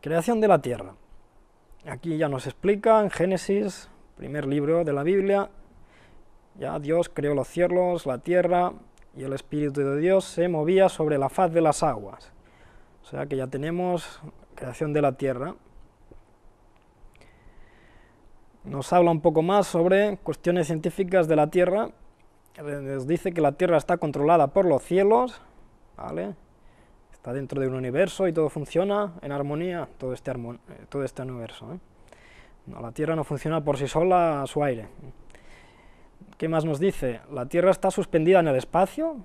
Creación de la tierra. Aquí ya nos explica en Génesis, primer libro de la Biblia, ya Dios creó los cielos, la tierra, y el Espíritu de Dios se movía sobre la faz de las aguas. O sea que ya tenemos creación de la tierra. Nos habla un poco más sobre cuestiones científicas de la tierra. Eh, nos dice que la tierra está controlada por los cielos, ¿vale? está dentro de un universo y todo funciona en armonía, todo este, eh, todo este universo. ¿eh? No, la Tierra no funciona por sí sola a su aire. ¿Qué más nos dice? La Tierra está suspendida en el espacio,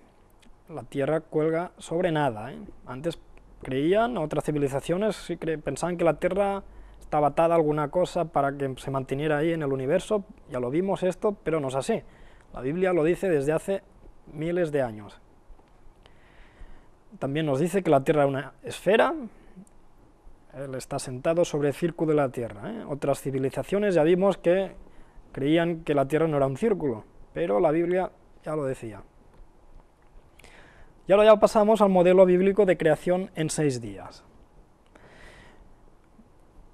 la Tierra cuelga sobre nada. ¿eh? Antes creían, otras civilizaciones pensaban que la Tierra estaba atada a alguna cosa para que se manteniera ahí en el universo, ya lo vimos esto, pero no es así. La Biblia lo dice desde hace miles de años también nos dice que la Tierra es una esfera, él está sentado sobre el círculo de la Tierra. ¿eh? Otras civilizaciones ya vimos que creían que la Tierra no era un círculo, pero la Biblia ya lo decía. Y ahora ya pasamos al modelo bíblico de creación en seis días.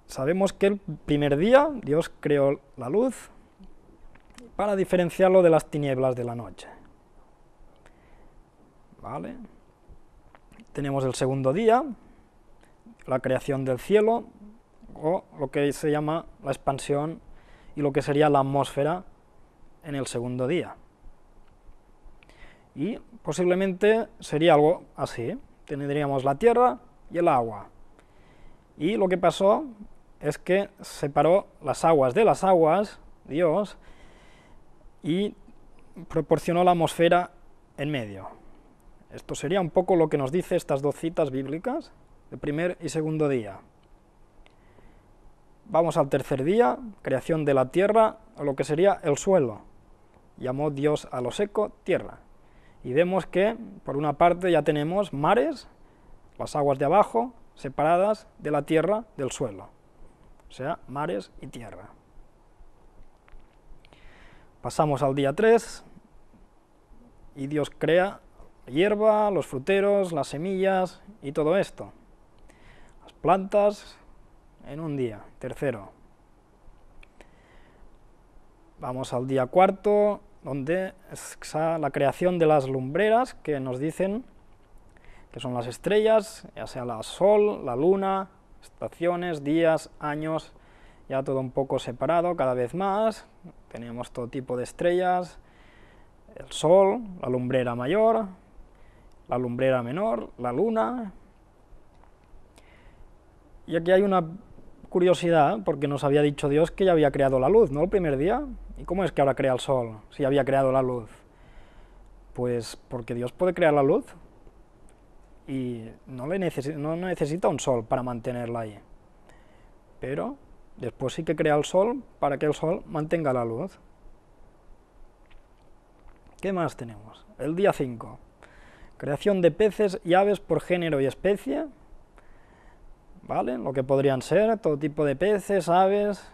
Sabemos que el primer día Dios creó la luz para diferenciarlo de las tinieblas de la noche. ¿Vale? tenemos el segundo día, la creación del cielo, o lo que se llama la expansión y lo que sería la atmósfera en el segundo día. Y posiblemente sería algo así, ¿eh? tendríamos la tierra y el agua. Y lo que pasó es que separó las aguas de las aguas, Dios, y proporcionó la atmósfera en medio. Esto sería un poco lo que nos dice estas dos citas bíblicas, de primer y segundo día. Vamos al tercer día, creación de la tierra, o lo que sería el suelo. Llamó Dios a lo seco tierra. Y vemos que, por una parte, ya tenemos mares, las aguas de abajo, separadas de la tierra del suelo. O sea, mares y tierra. Pasamos al día 3, y Dios crea hierba, los fruteros, las semillas y todo esto. Las plantas en un día, tercero. Vamos al día cuarto, donde es la creación de las lumbreras que nos dicen que son las estrellas, ya sea la sol, la luna, estaciones, días, años, ya todo un poco separado cada vez más, tenemos todo tipo de estrellas, el sol, la lumbrera mayor, la lumbrera menor, la luna. Y aquí hay una curiosidad, ¿eh? porque nos había dicho Dios que ya había creado la luz, ¿no? El primer día. ¿Y cómo es que ahora crea el sol, si ya había creado la luz? Pues porque Dios puede crear la luz y no, le no necesita un sol para mantenerla ahí. Pero después sí que crea el sol para que el sol mantenga la luz. ¿Qué más tenemos? El día 5. Creación de peces y aves por género y especie, ¿vale? Lo que podrían ser todo tipo de peces, aves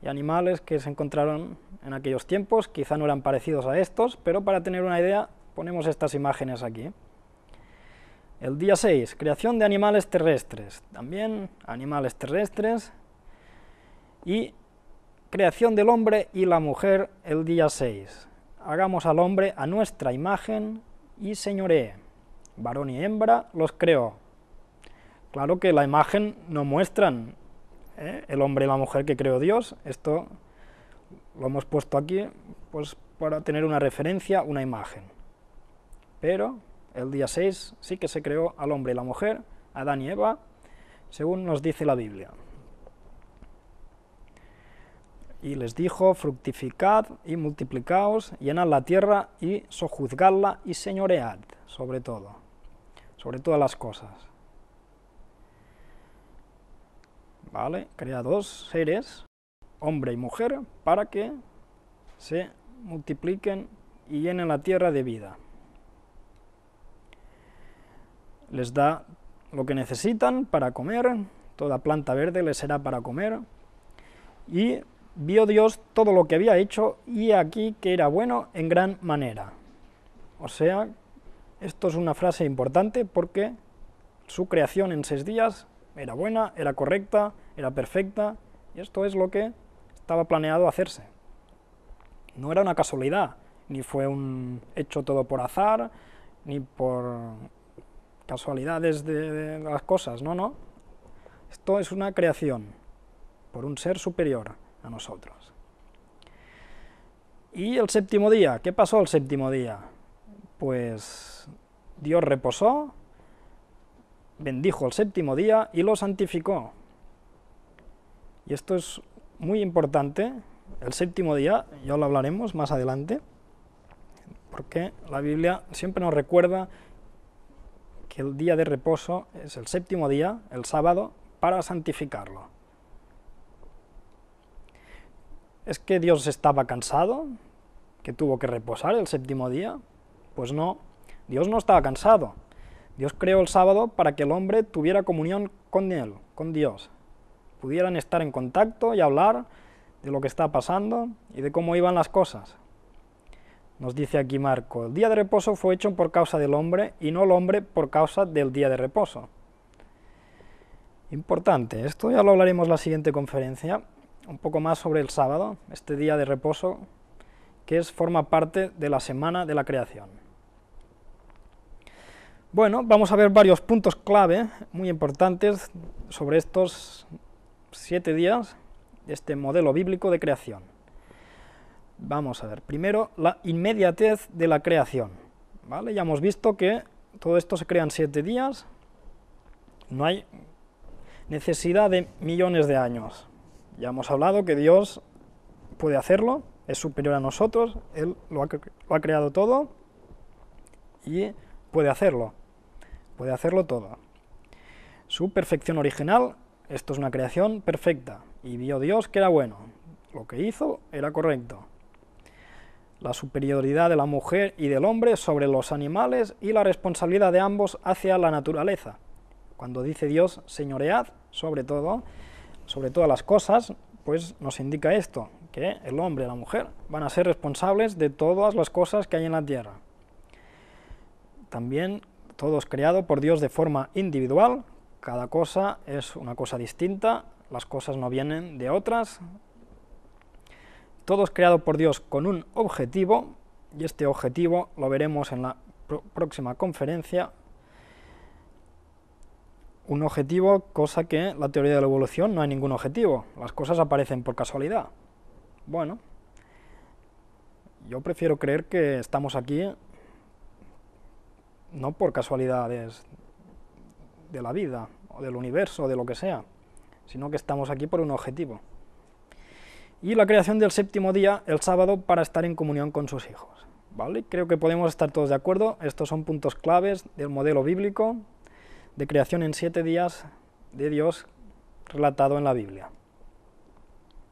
y animales que se encontraron en aquellos tiempos, quizá no eran parecidos a estos, pero para tener una idea ponemos estas imágenes aquí. El día 6, creación de animales terrestres, también animales terrestres, y creación del hombre y la mujer el día 6. Hagamos al hombre a nuestra imagen y señoré, varón y hembra, los creó. Claro que la imagen no muestran ¿eh? el hombre y la mujer que creó Dios, esto lo hemos puesto aquí pues, para tener una referencia, una imagen. Pero el día 6 sí que se creó al hombre y la mujer, Adán y Eva, según nos dice la Biblia y les dijo, fructificad y multiplicaos, llenad la tierra y sojuzgadla y señoread, sobre todo, sobre todas las cosas. ¿Vale? Crea dos seres, hombre y mujer, para que se multipliquen y llenen la tierra de vida. Les da lo que necesitan para comer, toda planta verde les será para comer, y Vio Dios todo lo que había hecho y aquí que era bueno en gran manera. O sea, esto es una frase importante porque su creación en seis días era buena, era correcta, era perfecta, y esto es lo que estaba planeado hacerse. No era una casualidad, ni fue un hecho todo por azar, ni por casualidades de, de las cosas, no, no. Esto es una creación por un ser superior, a nosotros. Y el séptimo día, ¿qué pasó el séptimo día? Pues Dios reposó, bendijo el séptimo día y lo santificó. Y esto es muy importante, el séptimo día, ya lo hablaremos más adelante, porque la Biblia siempre nos recuerda que el día de reposo es el séptimo día, el sábado, para santificarlo. ¿Es que Dios estaba cansado? ¿Que tuvo que reposar el séptimo día? Pues no, Dios no estaba cansado. Dios creó el sábado para que el hombre tuviera comunión con Él, con Dios. Pudieran estar en contacto y hablar de lo que está pasando y de cómo iban las cosas. Nos dice aquí Marco, el día de reposo fue hecho por causa del hombre y no el hombre por causa del día de reposo. Importante, esto ya lo hablaremos en la siguiente conferencia, un poco más sobre el sábado, este día de reposo, que es, forma parte de la semana de la creación. Bueno, vamos a ver varios puntos clave muy importantes sobre estos siete días de este modelo bíblico de creación. Vamos a ver, primero, la inmediatez de la creación. ¿vale? Ya hemos visto que todo esto se crea en siete días, no hay necesidad de millones de años. Ya hemos hablado que Dios puede hacerlo, es superior a nosotros, Él lo ha, creado todo y puede hacerlo, puede hacerlo todo. Su perfección original, esto es una creación perfecta, y vio Dios que era bueno, lo que hizo era correcto. La superioridad de la mujer y del hombre sobre los animales y la responsabilidad de ambos hacia la naturaleza. Cuando dice Dios, señoread sobre todo, sobre todas las cosas, pues nos indica esto, que el hombre y la mujer van a ser responsables de todas las cosas que hay en la tierra. También todos creados por Dios de forma individual, cada cosa es una cosa distinta, las cosas no vienen de otras, todos creados por Dios con un objetivo, y este objetivo lo veremos en la próxima conferencia un objetivo, cosa que la teoría de la evolución no hay ningún objetivo, las cosas aparecen por casualidad. Bueno, yo prefiero creer que estamos aquí no por casualidades de la vida, o del universo, o de lo que sea, sino que estamos aquí por un objetivo. Y la creación del séptimo día, el sábado, para estar en comunión con sus hijos. ¿Vale? Creo que podemos estar todos de acuerdo, estos son puntos claves del modelo bíblico, de creación en siete días de Dios relatado en la Biblia.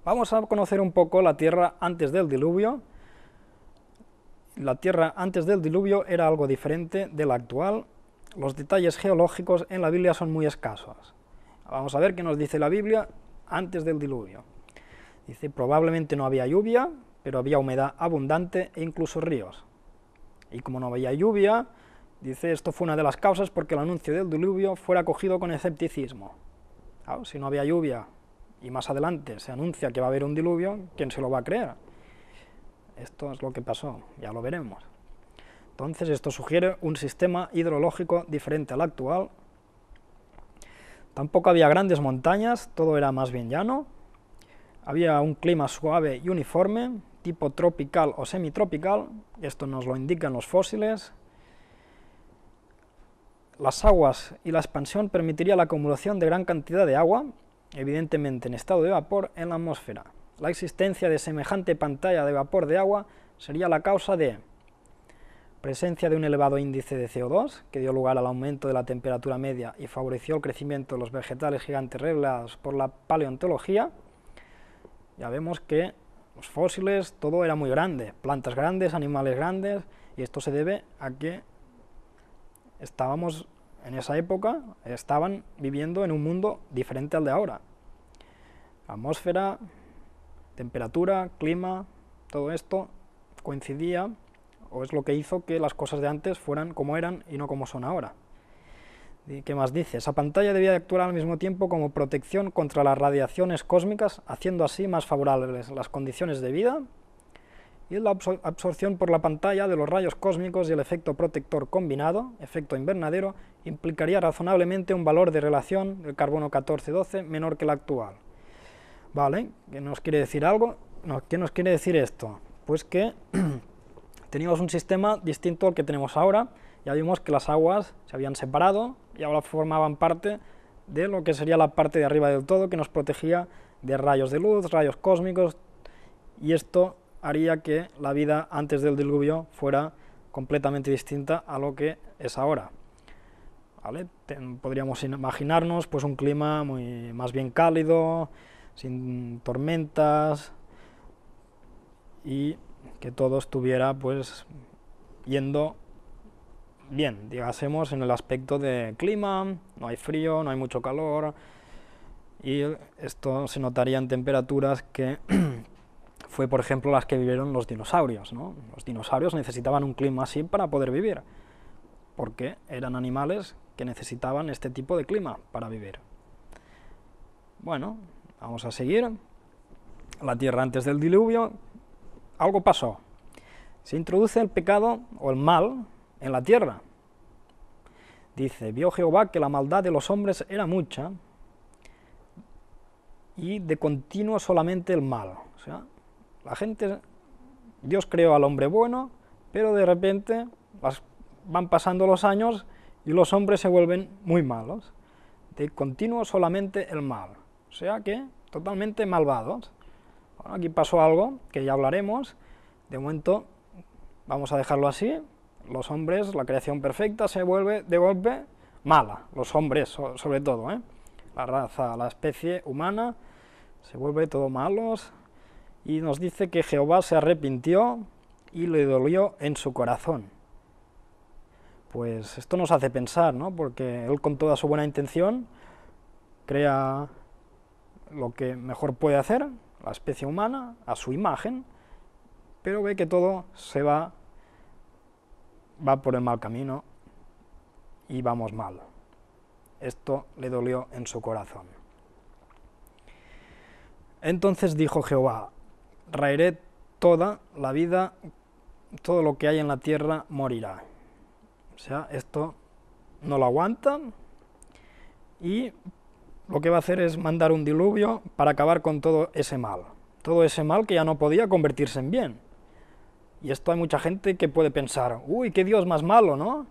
Vamos a conocer un poco la tierra antes del diluvio. La tierra antes del diluvio era algo diferente de la actual. Los detalles geológicos en la Biblia son muy escasos. Vamos a ver qué nos dice la Biblia antes del diluvio. Dice, probablemente no había lluvia, pero había humedad abundante e incluso ríos. Y como no había lluvia, Dice, esto fue una de las causas porque el anuncio del diluvio fuera acogido con escepticismo. si no había lluvia y más adelante se anuncia que va a haber un diluvio, ¿quién se lo va a creer? Esto es lo que pasó, ya lo veremos. Entonces esto sugiere un sistema hidrológico diferente al actual. Tampoco había grandes montañas, todo era más bien llano. Había un clima suave y uniforme, tipo tropical o semitropical, esto nos lo indican los fósiles, las aguas y la expansión permitiría la acumulación de gran cantidad de agua, evidentemente en estado de vapor, en la atmósfera. La existencia de semejante pantalla de vapor de agua sería la causa de presencia de un elevado índice de CO2, que dio lugar al aumento de la temperatura media y favoreció el crecimiento de los vegetales gigantes reglados por la paleontología, ya vemos que los fósiles, todo era muy grande, plantas grandes, animales grandes, y esto se debe a que estábamos en esa época, estaban viviendo en un mundo diferente al de ahora. Atmósfera, temperatura, clima, todo esto coincidía o es lo que hizo que las cosas de antes fueran como eran y no como son ahora. ¿Qué más dice? Esa pantalla debía actuar al mismo tiempo como protección contra las radiaciones cósmicas, haciendo así más favorables las condiciones de vida y la absorción por la pantalla de los rayos cósmicos y el efecto protector combinado, efecto invernadero, implicaría razonablemente un valor de relación del carbono 14-12 menor que el actual. ¿Vale? ¿Qué nos quiere decir algo? ¿Qué nos quiere decir esto? Pues que teníamos un sistema distinto al que tenemos ahora, ya vimos que las aguas se habían separado y ahora formaban parte de lo que sería la parte de arriba del todo que nos protegía de rayos de luz, rayos cósmicos, y esto haría que la vida antes del diluvio fuera completamente distinta a lo que es ahora. podríamos imaginarnos pues, un clima muy, más bien cálido, sin tormentas y que todo estuviera pues, yendo bien, digásemos en el aspecto de clima, no hay frío, no hay mucho calor y esto se notaría en temperaturas que fue, por ejemplo, las que vivieron los dinosaurios. ¿no? Los dinosaurios necesitaban un clima así para poder vivir, porque eran animales que necesitaban este tipo de clima para vivir. Bueno, vamos a seguir. La tierra antes del diluvio, algo pasó. Se introduce el pecado o el mal en la tierra. Dice, vio Jehová que la maldad de los hombres era mucha y de continuo solamente el mal. O sea, la gente, Dios creó al hombre bueno, pero de repente van pasando los años y los hombres se vuelven muy malos. De continuo solamente el mal. O sea que totalmente malvados. Bueno, aquí pasó algo que ya hablaremos. De momento vamos a dejarlo así. Los hombres, la creación perfecta se vuelve de golpe mala. Los hombres sobre todo. ¿eh? La raza, la especie humana se vuelve todo malos, y nos dice que Jehová se arrepintió y le dolió en su corazón. Pues esto nos hace pensar, ¿no? Porque él con toda su buena intención crea lo que mejor puede hacer, la especie humana, a su imagen, pero ve que todo se va, va por el mal camino y vamos mal. Esto le dolió en su corazón. Entonces dijo Jehová, raeré toda la vida, todo lo que hay en la tierra morirá. O sea, esto no lo aguantan y lo que va a hacer es mandar un diluvio para acabar con todo ese mal. Todo ese mal que ya no podía convertirse en bien. Y esto hay mucha gente que puede pensar, uy, qué Dios más malo, ¿no?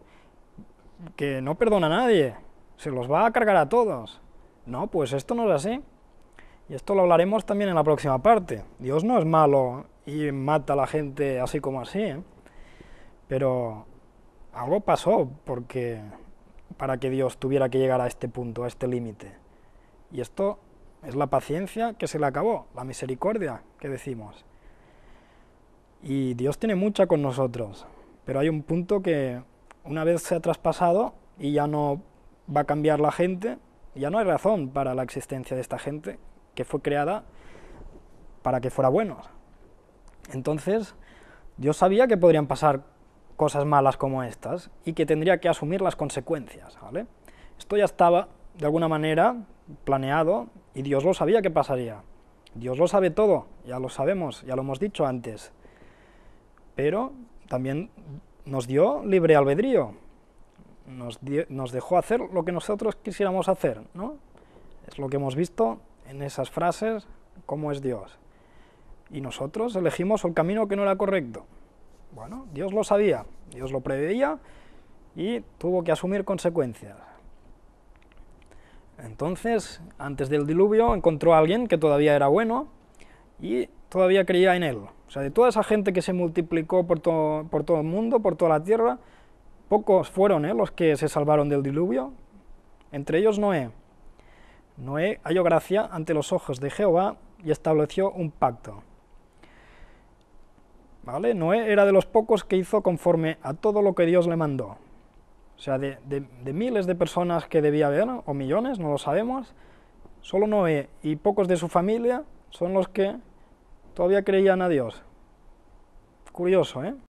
Que no perdona a nadie, se los va a cargar a todos. No, pues esto no es así. Y esto lo hablaremos también en la próxima parte. Dios no es malo y mata a la gente así como así, ¿eh? pero algo pasó porque para que Dios tuviera que llegar a este punto, a este límite. Y esto es la paciencia que se le acabó, la misericordia que decimos. Y Dios tiene mucha con nosotros, pero hay un punto que una vez se ha traspasado y ya no va a cambiar la gente, ya no hay razón para la existencia de esta gente que fue creada para que fuera bueno. Entonces, Dios sabía que podrían pasar cosas malas como estas y que tendría que asumir las consecuencias, Esto ya estaba, de alguna manera, planeado y Dios lo sabía que pasaría. Dios lo sabe todo, ya lo sabemos, ya lo hemos dicho antes. Pero también nos dio libre albedrío, nos, nos dejó hacer lo que nosotros quisiéramos hacer, ¿no? Es lo que hemos visto en esas frases cómo es Dios. Y nosotros elegimos el camino que no era correcto. Bueno, Dios lo sabía, Dios lo preveía y tuvo que asumir consecuencias. Entonces, antes del diluvio, encontró a alguien que todavía era bueno y todavía creía en él. O sea, de toda esa gente que se multiplicó por, por todo el mundo, por toda la tierra, pocos fueron ¿eh? los que se salvaron del diluvio, entre ellos Noé. Noé halló gracia ante los ojos de Jehová y estableció un pacto. ¿Vale? Noé era de los pocos que hizo conforme a todo lo que Dios le mandó. O sea, de, de miles de personas que debía haber, o millones, no lo sabemos, solo Noé y pocos de su familia son los que todavía creían a Dios. Curioso, ¿eh?